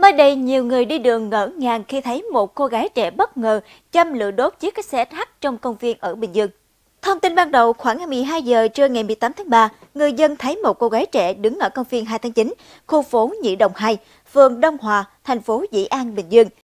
Mới đây, nhiều người đi đường ngỡ ngàng khi thấy một cô gái trẻ bất ngờ châm lửa đốt chiếc cái xe thắt trong công viên ở Bình Dương. Thông tin ban đầu khoảng 12 giờ trưa ngày 18 tháng 3, người dân thấy một cô gái trẻ đứng ở công viên 2 tháng 9, khu phố Nhị Đồng 2, phường Đông Hòa, thành phố Dĩ An, Bình Dương,